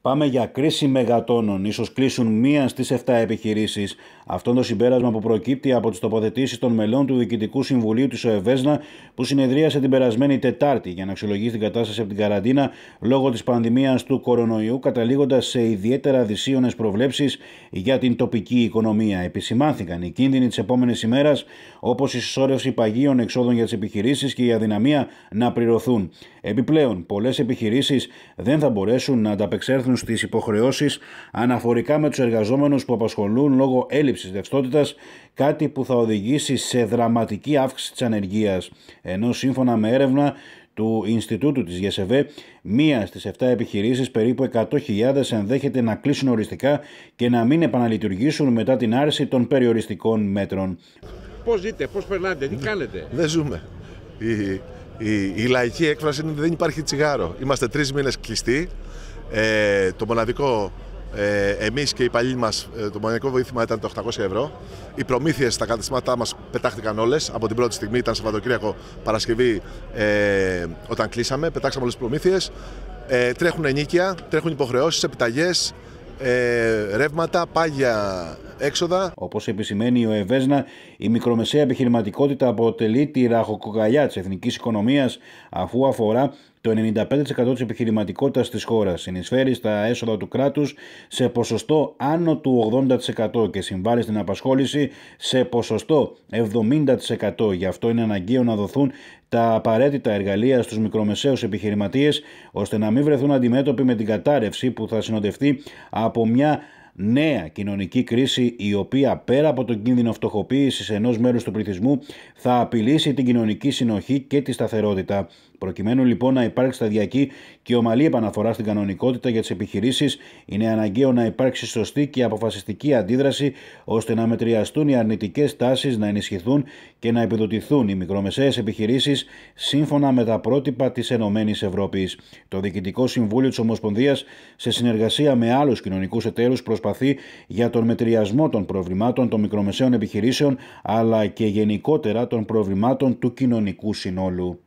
Πάμε για κρίση μεγατόνων, ίσως κλείσουν μία στις 7 επιχειρήσει. Αυτό το συμπέρασμα που προκύπτει από τις τοποθετήσεις των μελών του Διοικητικού Συμβουλίου της ΟΕΒΕΣΝΑ, που συνεδρίασε την περασμένη Τετάρτη για να αξιολογήσει την κατάσταση από την καραντίνα λόγω της πανδημίας του κορονοϊού, καταλήγοντας σε ιδιαίτερα δυσίωνες προβλέψεις για την τοπική οικονομία. Επισημάνθηκαν οι κίνδυνοι της επόμενης ημέρας, όπως η συσσόρευση παγίων εξόδων για τις επιχειρήσεις και η αδυναμία να πληρωθούν. Επιπλέον, πολλές επιχειρήσεις δεν θα μπορέσουν να ανταπεξέλθουν στις στις υποχρεώσεις αναφορικά με τους εργαζόμενους που απασχολούν λόγω έλλειψης ρευστότητας, κάτι που θα οδηγήσει σε δραματική αύξηση της ανεργίας. Ενώ σύμφωνα με έρευνα του Ινστιτούτου της ΓΕΣΕΒΕ, μία στις 7 επιχειρήσεις περίπου 100.000 ενδέχεται να κλείσουν οριστικά και να μην επαναλειτουργήσουν μετά την άρση των περιοριστικών μέτρων. Πώς ζείτε, πώς περνάτε, τι κάνετε. Δεν ζούμε η, η λαϊκή έκφραση είναι ότι δεν υπάρχει τσιγάρο. Είμαστε τρεις μήνες κλειστοί. Ε, το μοναδικό ε, Εμείς και οι παλιοί μας, ε, το μοναδικό βοήθημα ήταν το 800 ευρώ. Οι προμήθειες στα καταστήματά μας πετάχτηκαν όλες. Από την πρώτη στιγμή ήταν Σαββατοκύριακο Παρασκευή ε, όταν κλείσαμε. Πετάξαμε όλες τις προμήθειες. Ε, τρέχουν ενίκια, τρέχουν υποχρεώσεις, επιταγές, ε, ρεύματα, πάγια έξοδα. Όπως επισημαίνει ο Εβέσνα, η μικρομεσαία επιχειρηματικότητα αποτελεί τη ραχοκοκαλιά της εθνικής οικονομίας, αφού αφορά το 95% της επιχειρηματικότητας της χώρας. Συνεισφέρει στα έσοδα του κράτους σε ποσοστό άνω του 80% και συμβάλλει στην απασχόληση σε ποσοστό 70%. Γι' αυτό είναι αναγκαίο να δοθούν τα απαραίτητα εργαλεία στους μικρομεσαίους επιχειρηματίες ώστε να μην βρεθούν αντιμέτωποι με την κατάρρευση που θα συνοδευτεί από μια νέα κοινωνική κρίση η οποία πέρα από τον κίνδυνο φτωχοποίησης ενός μέρους του πληθυσμού θα απειλήσει την κοινωνική συνοχή και τη σταθερότητα. Προκειμένου λοιπόν να υπάρξει σταδιακή και ομαλή επαναφορά στην κανονικότητα για τις επιχειρήσεις είναι αναγκαίο να υπάρξει σωστή και αποφασιστική αντίδραση ώστε να μετριαστούν οι αρνητικές τάσεις να ενισχυθούν και να επιδοτηθούν οι μικρομεσαίες επιχειρήσεις σύμφωνα με τα πρότυπα της ΕΕ. Το Διοικητικό Συμβούλιο της Ομοσπονδίας σε συνεργασία με άλλους κοινωνικούς εταίρους προσπαθεί για τον μετριασμό των προβλημάτων των μικρομεσαίων επιχειρήσεων αλλά και γενικότερα των προβλημάτων του κοινωνικού συνόλου.